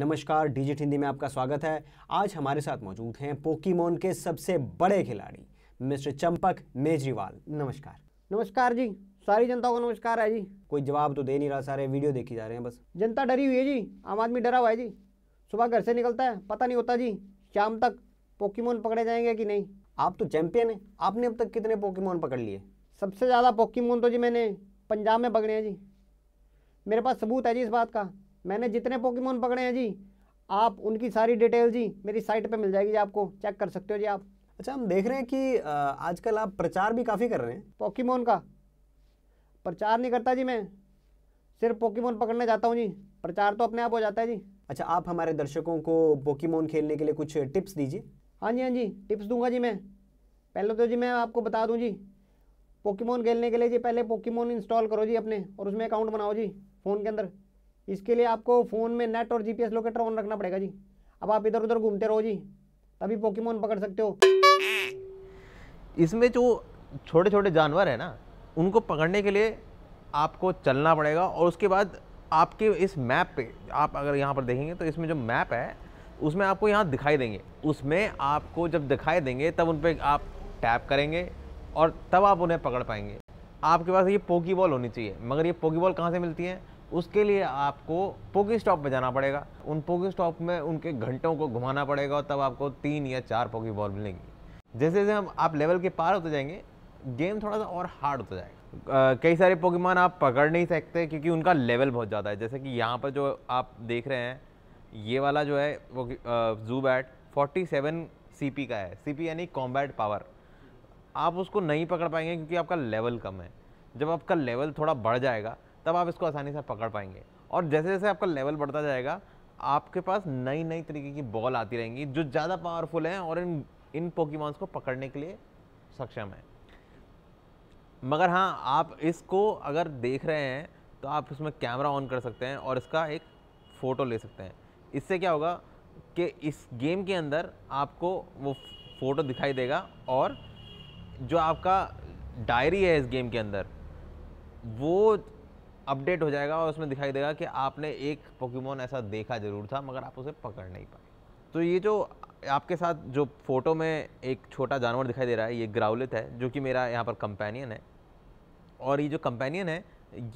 नमस्कार डिजिट हिंदी में आपका स्वागत है आज हमारे साथ मौजूद हैं पोकीमोन के सबसे बड़े खिलाड़ी मिस्टर चंपक मेजरीवाल नमस्कार नमस्कार जी सारी जनता को नमस्कार है जी कोई जवाब तो दे नहीं रहा सारे वीडियो देखी जा रहे हैं बस जनता डरी हुई है जी आम आदमी डरा हुआ है जी सुबह घर से निकलता है पता नहीं होता जी शाम तक पोकीमोन पकड़े जाएंगे कि नहीं आप तो चैंपियन हैं आपने अब तक कितने पोकीमोन पकड़ लिए सबसे ज़्यादा पोकीमोन तो जी मैंने पंजाब में पकड़े हैं जी मेरे पास सबूत है जी इस बात का मैंने जितने पोकेमोन पकड़े हैं जी आप उनकी सारी डिटेल जी मेरी साइट पे मिल जाएगी जी आपको चेक कर सकते हो जी आप अच्छा हम देख रहे हैं कि आजकल आप प्रचार भी काफ़ी कर रहे हैं पोकीमोन का प्रचार नहीं करता जी मैं सिर्फ पोकीमोन पकड़ने जाता हूँ जी प्रचार तो अपने आप हो जाता है जी अच्छा आप हमारे दर्शकों को पोकीमोन खेलने के लिए कुछ टिप्स दीजिए हाँ जी हाँ जी टिप्स दूंगा जी मैं पहले तो जी मैं आपको बता दूँ जी पोकीमोन खेलने के लिए जी पहले पोकीमोन इंस्टॉल करो जी अपने और उसमें अकाउंट बनाओ जी फ़ोन के अंदर इसके लिए आपको फ़ोन में नेट और जीपीएस लोकेटर ऑन रखना पड़ेगा जी अब आप इधर उधर घूमते रहो जी तभी पोकेमोन पकड़ सकते हो इसमें जो छोटे छोटे जानवर हैं ना उनको पकड़ने के लिए आपको चलना पड़ेगा और उसके बाद आपके इस मैप पे आप अगर यहाँ पर देखेंगे तो इसमें जो मैप है उसमें आपको यहाँ दिखाई देंगे उसमें आपको जब दिखाई देंगे तब उन पर आप टैप करेंगे और तब आप उन्हें पकड़ पाएंगे आपके पास ये पोकी बॉल होनी चाहिए मगर ये पोकी बॉल कहाँ से मिलती है उसके लिए आपको पोगी स्टॉप में जाना पड़ेगा उन पोगी स्टॉप में उनके घंटों को घुमाना पड़ेगा और तब आपको तीन या चार पोगी बॉल मिलेंगी जैसे जैसे हम आप लेवल के पार होते जाएंगे गेम थोड़ा सा और हार्ड होता जाएगा कई सारे पोगीमान आप पकड़ नहीं सकते क्योंकि उनका लेवल बहुत ज़्यादा है जैसे कि यहाँ पर जो आप देख रहे हैं ये वाला जो है वो जू बैट सी पी का है पी यानी कॉम्बैट पावर आप उसको नहीं पकड़ पाएंगे क्योंकि आपका लेवल कम है जब आपका लेवल थोड़ा बढ़ जाएगा तब आप इसको आसानी से पकड़ पाएंगे और जैसे जैसे आपका लेवल बढ़ता जाएगा आपके पास नई नई तरीके की बॉल आती रहेंगी जो ज़्यादा पावरफुल हैं और इन इन पोकीमॉन्स को पकड़ने के लिए सक्षम है मगर हाँ आप इसको अगर देख रहे हैं तो आप इसमें कैमरा ऑन कर सकते हैं और इसका एक फ़ोटो ले सकते हैं इससे क्या होगा कि इस गेम के अंदर आपको वो फ़ोटो दिखाई देगा और जो आपका डायरी है इस गेम के अंदर वो अपडेट हो जाएगा और उसमें दिखाई देगा कि आपने एक पोकेमोन ऐसा देखा ज़रूर था मगर आप उसे पकड़ नहीं पाए तो ये जो आपके साथ जो फ़ोटो में एक छोटा जानवर दिखाई दे रहा है ये ग्राउलित है जो कि मेरा यहाँ पर कंपेनियन है और ये जो कंपेनियन है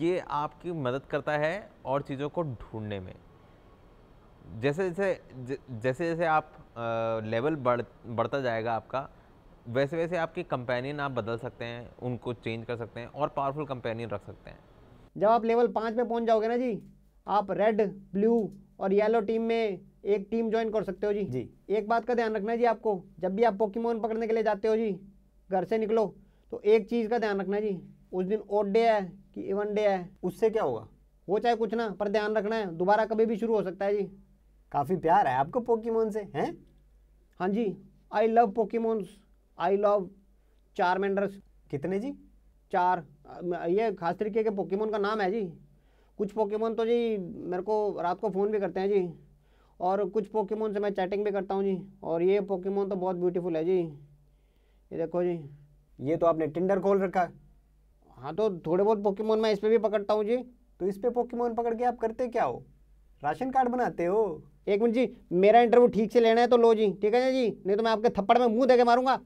ये आपकी मदद करता है और चीज़ों को ढूंढने में जैसे जैसे जैसे जैसे आप आ, लेवल बढ़ बढ़ता जाएगा आपका वैसे वैसे आपके कंपेनियन आप बदल सकते हैं उनको चेंज कर सकते हैं और पावरफुल कंपेनियन रख सकते हैं जब आप लेवल पाँच में पहुंच जाओगे ना जी आप रेड ब्लू और येलो टीम में एक टीम ज्वाइन कर सकते हो जी जी एक बात का ध्यान रखना जी आपको जब भी आप पोकीमोन पकड़ने के लिए जाते हो जी घर से निकलो तो एक चीज़ का ध्यान रखना जी उस दिन ओड डे है कि इवन डे है उससे क्या होगा वो चाहे कुछ ना पर ध्यान रखना है दोबारा कभी भी शुरू हो सकता है जी काफ़ी प्यार है आपको पोकीमोन से हैं हाँ जी I love Pokemons I love चार कितने जी चार ये खास तरीके के पोकेमोन का नाम है जी कुछ पोकेमोन तो जी मेरे को रात को फ़ोन भी करते हैं जी और कुछ पोकेमोन से मैं चैटिंग भी करता हूँ जी और ये पोकेमोन तो बहुत ब्यूटीफुल है जी ये देखो जी ये तो आपने टिंडर खोल रखा है हाँ तो थोड़े बहुत पोकेमोन मैं इस पर भी पकड़ता हूँ जी तो इस पर पोकेमोन पकड़ के आप करते क्या हो राशन कार्ड बनाते हो एक मिनट जी मेरा इंटरव्यू ठीक से लेना है तो लो जी ठीक है जी नहीं तो मैं आपके थप्पड़ में मुंह दे के मारूंगा